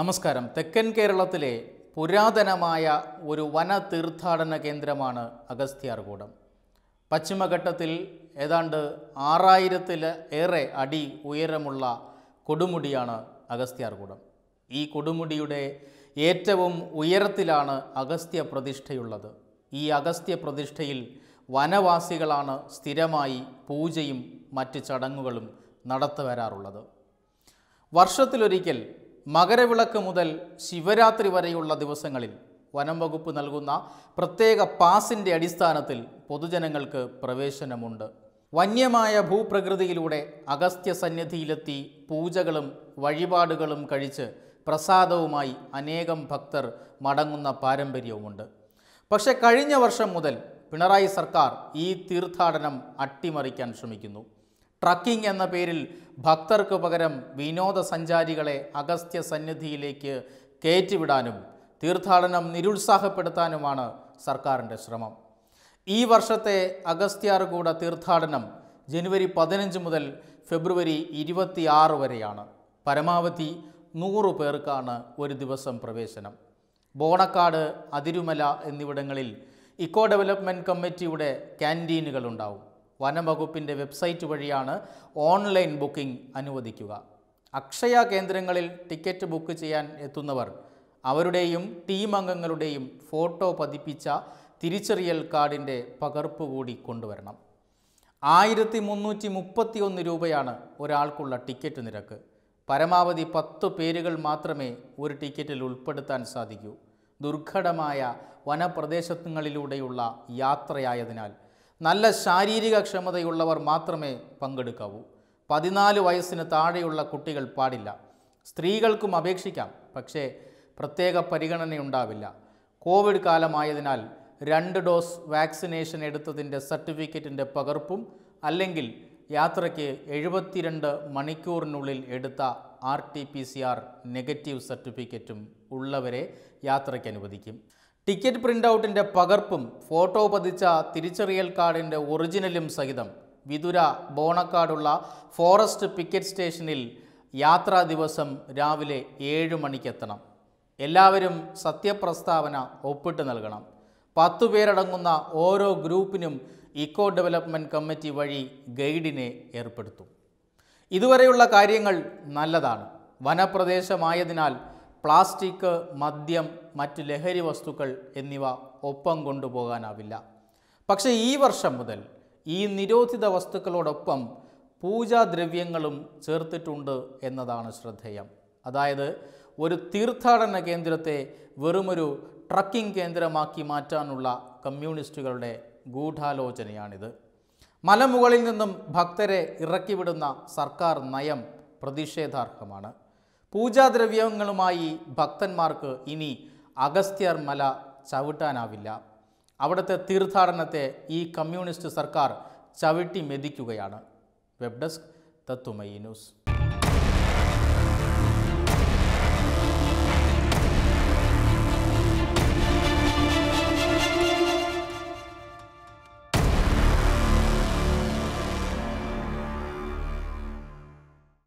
നമസ്കാരം തെക്കൻ കേരളത്തിലെ പുരാതനമായ ഒരു വന തീർത്ഥാടന കേന്ദ്രമാണ് അഗസ്ത്യാർകൂടം പശ്ചിമഘട്ടത്തിൽ ഏതാണ്ട് ആറായിരത്തിൽ ഏറെ അടി ഉയരമുള്ള കൊടുമുടിയാണ് അഗസ്ത്യാർകൂടം ഈ കൊടുമുടിയുടെ ഏറ്റവും ഉയരത്തിലാണ് അഗസ്ത്യ പ്രതിഷ്ഠയുള്ളത് ഈ അഗസ്ത്യ പ്രതിഷ്ഠയിൽ വനവാസികളാണ് സ്ഥിരമായി പൂജയും മറ്റ് ചടങ്ങുകളും നടത്തുവരാറുള്ളത് വർഷത്തിലൊരിക്കൽ മകരവിളക്ക് മുതൽ ശിവരാത്രി വരെയുള്ള ദിവസങ്ങളിൽ വനം വകുപ്പ് നൽകുന്ന പ്രത്യേക പാസിൻ്റെ അടിസ്ഥാനത്തിൽ പൊതുജനങ്ങൾക്ക് പ്രവേശനമുണ്ട് വന്യമായ ഭൂപ്രകൃതിയിലൂടെ അഗസ്ത്യ സന്നിധിയിലെത്തി പൂജകളും വഴിപാടുകളും കഴിച്ച് പ്രസാദവുമായി അനേകം ഭക്തർ മടങ്ങുന്ന പാരമ്പര്യവുമുണ്ട് പക്ഷേ കഴിഞ്ഞ വർഷം മുതൽ പിണറായി സർക്കാർ ഈ തീർത്ഥാടനം അട്ടിമറിക്കാൻ ശ്രമിക്കുന്നു ട്രക്കിംഗ് എന്ന പേരിൽ ഭക്തർക്ക് പകരം വിനോദസഞ്ചാരികളെ അഗസ്ത്യ സന്നിധിയിലേക്ക് കയറ്റിവിടാനും തീർത്ഥാടനം നിരുത്സാഹപ്പെടുത്താനുമാണ് സർക്കാരിൻ്റെ ശ്രമം ഈ വർഷത്തെ അഗസ്ത്യാർകൂട തീർത്ഥാടനം ജനുവരി പതിനഞ്ച് മുതൽ ഫെബ്രുവരി ഇരുപത്തിയാറ് വരെയാണ് പരമാവധി നൂറ് പേർക്കാണ് ഒരു ദിവസം പ്രവേശനം ബോണക്കാട് അതിരുമല എന്നിവിടങ്ങളിൽ ഇക്കോ ഡെവലപ്മെൻറ്റ് കമ്മിറ്റിയുടെ ക്യാൻറ്റീനുകളുണ്ടാവും വനംവകുപ്പിൻ്റെ വെബ്സൈറ്റ് വഴിയാണ് ഓൺലൈൻ ബുക്കിംഗ് അനുവദിക്കുക അക്ഷയ കേന്ദ്രങ്ങളിൽ ടിക്കറ്റ് ബുക്ക് ചെയ്യാൻ എത്തുന്നവർ അവരുടെയും ടീം അംഗങ്ങളുടെയും ഫോട്ടോ പതിപ്പിച്ച തിരിച്ചറിയൽ കാർഡിൻ്റെ പകർപ്പ് കൂടി കൊണ്ടുവരണം ആയിരത്തി മുന്നൂറ്റി മുപ്പത്തി ഒന്ന് രൂപയാണ് ഒരാൾക്കുള്ള ടിക്കറ്റ് നിരക്ക് പരമാവധി പത്ത് പേരുകൾ മാത്രമേ ഒരു ടിക്കറ്റിൽ ഉൾപ്പെടുത്താൻ സാധിക്കൂ ദുർഘടമായ വനപ്രദേശങ്ങളിലൂടെയുള്ള യാത്രയായതിനാൽ നല്ല ശാരീരിക ക്ഷമതയുള്ളവർ മാത്രമേ പങ്കെടുക്കാവൂ പതിനാല് വയസ്സിന് താഴെയുള്ള കുട്ടികൾ പാടില്ല സ്ത്രീകൾക്കും അപേക്ഷിക്കാം പക്ഷേ പ്രത്യേക പരിഗണനയുണ്ടാവില്ല കോവിഡ് കാലമായതിനാൽ രണ്ട് ഡോസ് വാക്സിനേഷൻ എടുത്തതിൻ്റെ സർട്ടിഫിക്കറ്റിൻ്റെ പകർപ്പും അല്ലെങ്കിൽ യാത്രയ്ക്ക് എഴുപത്തിരണ്ട് മണിക്കൂറിനുള്ളിൽ എടുത്ത R T P C R negative സർട്ടിഫിക്കറ്റും ഉള്ളവരെ യാത്രയ്ക്ക് അനുവദിക്കും ടിക്കറ്റ് പ്രിൻ്റ് ഔട്ടിൻ്റെ പകർപ്പും ഫോട്ടോ പതിച്ച തിരിച്ചറിയൽ കാർഡിൻ്റെ ഒറിജിനലും സഹിതം വിതുര ബോണക്കാടുള്ള ഫോറസ്റ്റ് പിക്കറ്റ് സ്റ്റേഷനിൽ യാത്രാ ദിവസം രാവിലെ ഏഴ് മണിക്കെത്തണം എല്ലാവരും സത്യപ്രസ്താവന ഒപ്പിട്ട് നൽകണം പത്തു പേരടങ്ങുന്ന ഓരോ ഗ്രൂപ്പിനും ഇക്കോ ഡെവലപ്മെൻറ്റ് കമ്മിറ്റി വഴി ഗൈഡിനെ ഏർപ്പെടുത്തും ഇതുവരെയുള്ള കാര്യങ്ങൾ നല്ലതാണ് വനപ്രദേശമായതിനാൽ പ്ലാസ്റ്റിക് മദ്യം മറ്റ് ലഹരി വസ്തുക്കൾ എന്നിവ ഒപ്പം കൊണ്ടുപോകാനാവില്ല പക്ഷേ ഈ വർഷം മുതൽ ഈ നിരോധിത വസ്തുക്കളോടൊപ്പം പൂജാദ്രവ്യങ്ങളും ചേർത്തിട്ടുണ്ട് എന്നതാണ് ശ്രദ്ധേയം അതായത് ഒരു തീർത്ഥാടന കേന്ദ്രത്തെ വെറുമൊരു ട്രക്കിംഗ് കേന്ദ്രമാക്കി മാറ്റാനുള്ള കമ്മ്യൂണിസ്റ്റുകളുടെ ഗൂഢാലോചനയാണിത് മലമുകളിൽ നിന്നും ഭക്തരെ ഇറക്കിവിടുന്ന സർക്കാർ നയം പ്രതിഷേധാർഹമാണ് പൂജാദ്രവ്യങ്ങളുമായി ഭക്തന്മാർക്ക് ഇനി അഗസ്ത്യർ മല ചവിട്ടാനാവില്ല അവിടുത്തെ തീർത്ഥാടനത്തെ ഈ കമ്മ്യൂണിസ്റ്റ് സർക്കാർ ചവിട്ടി മെതിക്കുകയാണ് വെബ് ഡെസ്ക് തത്തുമയി ന്യൂസ്